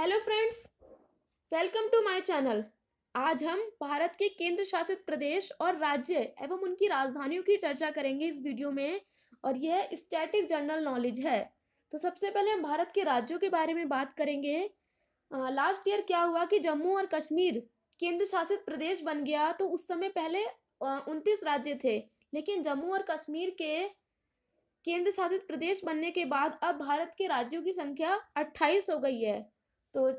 hello friends welcome to my channel आज हम भारत के केंद्र शासित प्रदेश और राज्य एवं उनकी राजधानियों की चर्चा करेंगे इस वीडियो में और यह स्टैटिक जनरल नॉलेज है तो सबसे पहले हम भारत के राज्यों के बारे में बात करेंगे लास्ट ईयर क्या हुआ कि जम्मू और कश्मीर केंद्र शासित प्रदेश बन गया तो उस समय पहले उनतीस राज्य थे लेकिन जम्मू और कश्मीर के केंद्र शासित प्रदेश बनने के बाद अब भारत के राज्यों की संख्या अट्ठाईस हो गई है तो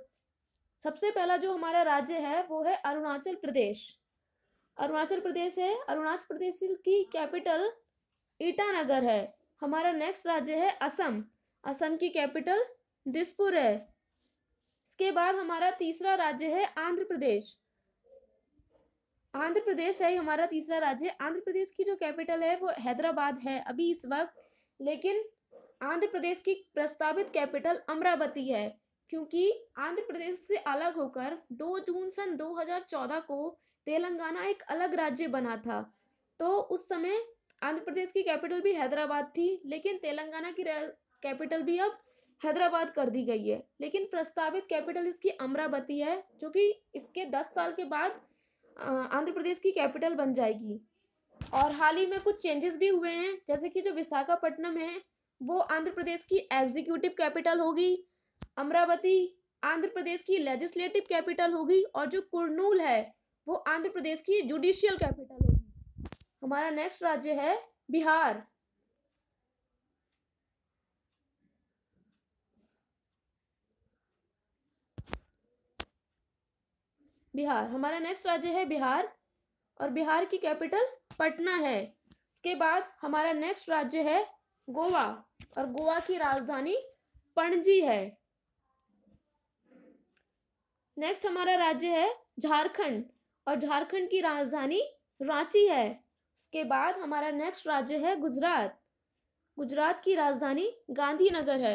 सबसे पहला जो हमारा राज्य है वो है अरुणाचल प्रदेश अरुणाचल प्रदेश है अरुणाचल प्रदेश की कैपिटल ईटानगर है हमारा नेक्स्ट राज्य है असम असम की कैपिटल दिसपुर है इसके बाद हमारा तीसरा राज्य है आंध्र प्रदेश आंध्र प्रदेश है हमारा तीसरा राज्य आंध्र प्रदेश की जो कैपिटल है वो हैदराबाद है अभी इस वक्त लेकिन आंध्र प्रदेश की प्रस्तावित कैपिटल अमरावती है क्योंकि आंध्र प्रदेश से अलग होकर 2 जून सन 2014 को तेलंगाना एक अलग राज्य बना था तो उस समय आंध्र प्रदेश की कैपिटल भी हैदराबाद थी लेकिन तेलंगाना की कैपिटल भी अब हैदराबाद कर दी गई है लेकिन प्रस्तावित कैपिटल इसकी अमरावती है जो कि इसके दस साल के बाद आंध्र प्रदेश की कैपिटल बन जाएगी और हाल ही में कुछ चेंजेस भी हुए हैं जैसे कि जो विशाखापट्टनम है वो आंध्र प्रदेश की एग्जीक्यूटिव कैपिटल होगी अमरावती आंध्र प्रदेश की लेजिस्लेटिव कैपिटल होगी और जो कुरनूल है वो आंध्र प्रदेश की जुडिशियल कैपिटल होगी हमारा नेक्स्ट राज्य है बिहार बिहार हमारा नेक्स्ट राज्य है बिहार और बिहार की कैपिटल पटना है इसके बाद हमारा नेक्स्ट राज्य है गोवा और गोवा की राजधानी पणजी है नेक्स्ट हमारा राज्य है झारखंड और झारखंड की राजधानी रांची है उसके बाद हमारा नेक्स्ट राज्य है गुजरात गुजरात की राजधानी गांधीनगर है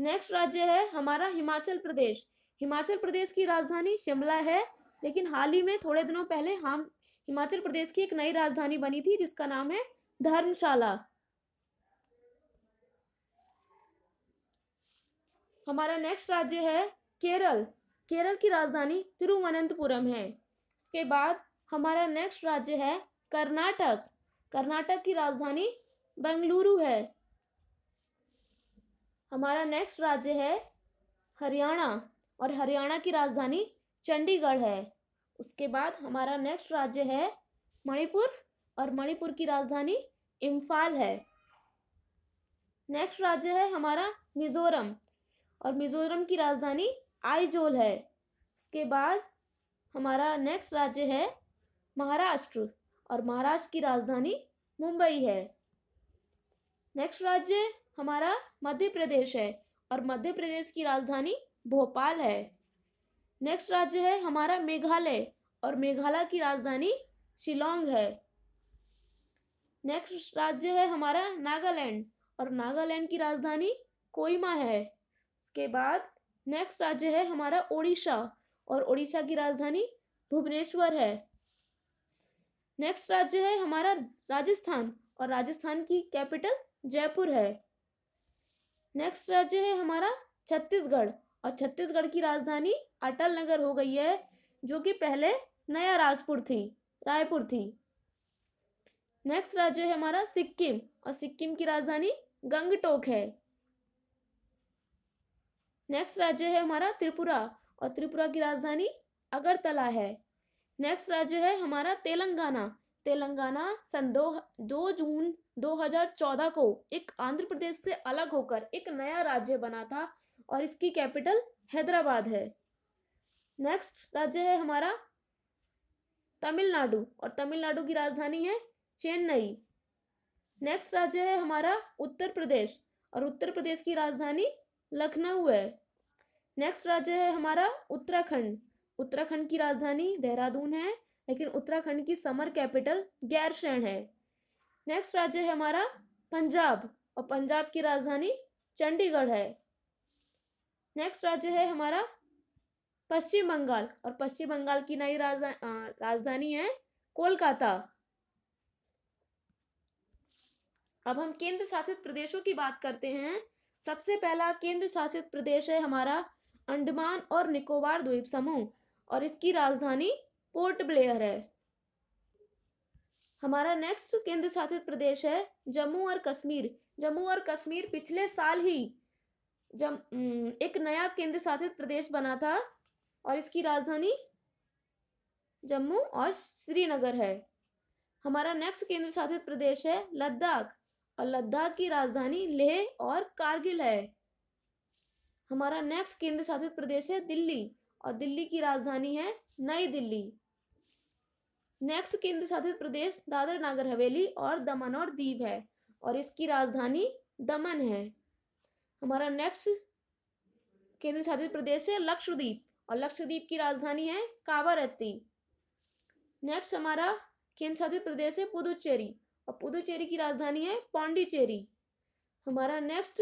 नेक्स्ट राज्य है हमारा हिमाचल प्रदेश हिमाचल प्रदेश की राजधानी शिमला है लेकिन हाल ही में थोड़े दिनों पहले हम हिमाचल प्रदेश की एक नई राजधानी बनी थी जिसका नाम है धर्मशाला हमारा नेक्स्ट राज्य है केरल केरल की राजधानी तिरुवनंतपुरम है उसके बाद हमारा नेक्स्ट राज्य है कर्नाटक कर्नाटक की राजधानी बेंगलुरु है हमारा नेक्स्ट राज्य है हरियाणा और हरियाणा की राजधानी चंडीगढ़ है उसके बाद हमारा नेक्स्ट राज्य है मणिपुर और मणिपुर की राजधानी इम्फाल है नेक्स्ट राज्य है हमारा मिज़ोरम और मिज़ोरम की राजधानी आइजोल है उसके बाद हमारा नेक्स्ट राज्य है महाराष्ट्र और महाराष्ट्र की राजधानी मुंबई है नेक्स्ट राज्य हमारा मध्य प्रदेश है और मध्य प्रदेश की राजधानी भोपाल है नेक्स्ट राज्य है हमारा मेघालय और मेघालय की राजधानी शिलोंग है नेक्स्ट राज्य है हमारा नागालैंड और नागालैंड की राजधानी कोयमा है उसके बाद नेक्स्ट राज्य है हमारा ओडिशा और ओडिशा की राजधानी भुवनेश्वर है नेक्स्ट राज्य है हमारा राजस्थान और राजस्थान की कैपिटल जयपुर है नेक्स्ट राज्य है हमारा छत्तीसगढ़ और छत्तीसगढ़ की राजधानी अटल नगर हो गई है जो कि पहले नया राजपुर थी रायपुर थी नेक्स्ट राज्य है हमारा सिक्किम और सिक्किम की राजधानी गंगटोक है नेक्स्ट राज्य है हमारा त्रिपुरा और त्रिपुरा की राजधानी अगरतला है नेक्स्ट राज्य है हमारा तेलंगाना तेलंगाना सन दो दो जून 2014 को एक आंध्र प्रदेश से अलग होकर एक नया राज्य बना था और इसकी कैपिटल हैदराबाद है नेक्स्ट राज्य है हमारा तमिलनाडु और तमिलनाडु की राजधानी है चेन्नई नेक्स्ट राज्य है हमारा उत्तर प्रदेश और उत्तर प्रदेश की राजधानी लखनऊ है नेक्स्ट राज्य है हमारा उत्तराखंड उत्तराखंड की राजधानी देहरादून है लेकिन उत्तराखंड की समर कैपिटल गैरसैण है नेक्स्ट राज्य है हमारा पंजाब और पंजाब की राजधानी चंडीगढ़ है नेक्स्ट राज्य है हमारा पश्चिम बंगाल और पश्चिम बंगाल की नई राजधा, राजधानी है कोलकाता अब हम केंद्र शासित प्रदेशों की बात करते हैं सबसे पहला केंद्र शासित प्रदेश है हमारा अंडमान और निकोबार द्वीप समूह और इसकी राजधानी पोर्ट ब्लेयर है हमारा नेक्स्ट केंद्र शासित प्रदेश है जम्मू और कश्मीर जम्मू और कश्मीर पिछले साल ही जम एक नया केंद्र शासित प्रदेश बना था और इसकी राजधानी जम्मू और श्रीनगर है हमारा नेक्स्ट केंद्र शासित प्रदेश है लद्दाख और लद्दाख की राजधानी लेह और कारगिल है हमारा नेक्स्ट केंद्र शासित प्रदेश है दिल्ली और दिल्ली की राजधानी है नई दिल्ली नेक्स्ट केंद्र शासित प्रदेश दादर नागर हवेली और दमन और दीव है और इसकी राजधानी दमन है हमारा नेक्स्ट केंद्र शासित प्रदेश है लक्षद्वीप और लक्षद्वीप की राजधानी है कावारत्ती नेक्स्ट हमारा केंद्र शासित प्रदेश है पुदुचेरी और पुदुचेरी की राजधानी है पौंडीचेरी हमारा नेक्स्ट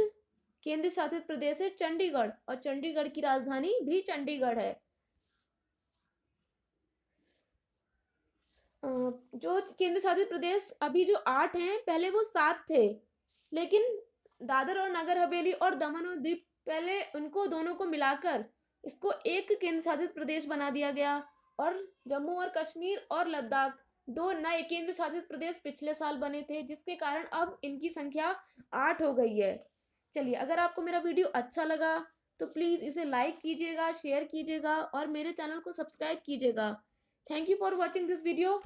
केंद्र शासित प्रदेश है चंडीगढ़ और चंडीगढ़ की राजधानी भी चंडीगढ़ है जो केंद्र शासित प्रदेश अभी जो आठ हैं पहले वो सात थे लेकिन दादर और नगर हवेली और दमन और द्वीप पहले उनको दोनों को मिलाकर इसको एक केंद्र शासित प्रदेश बना दिया गया और जम्मू और कश्मीर और लद्दाख दो नए केंद्र शासित प्रदेश पिछले साल बने थे जिसके कारण अब इनकी संख्या आठ हो गई है चलिए अगर आपको मेरा वीडियो अच्छा लगा तो प्लीज़ इसे लाइक कीजिएगा शेयर कीजिएगा और मेरे चैनल को सब्सक्राइब कीजिएगा thank you for watching this video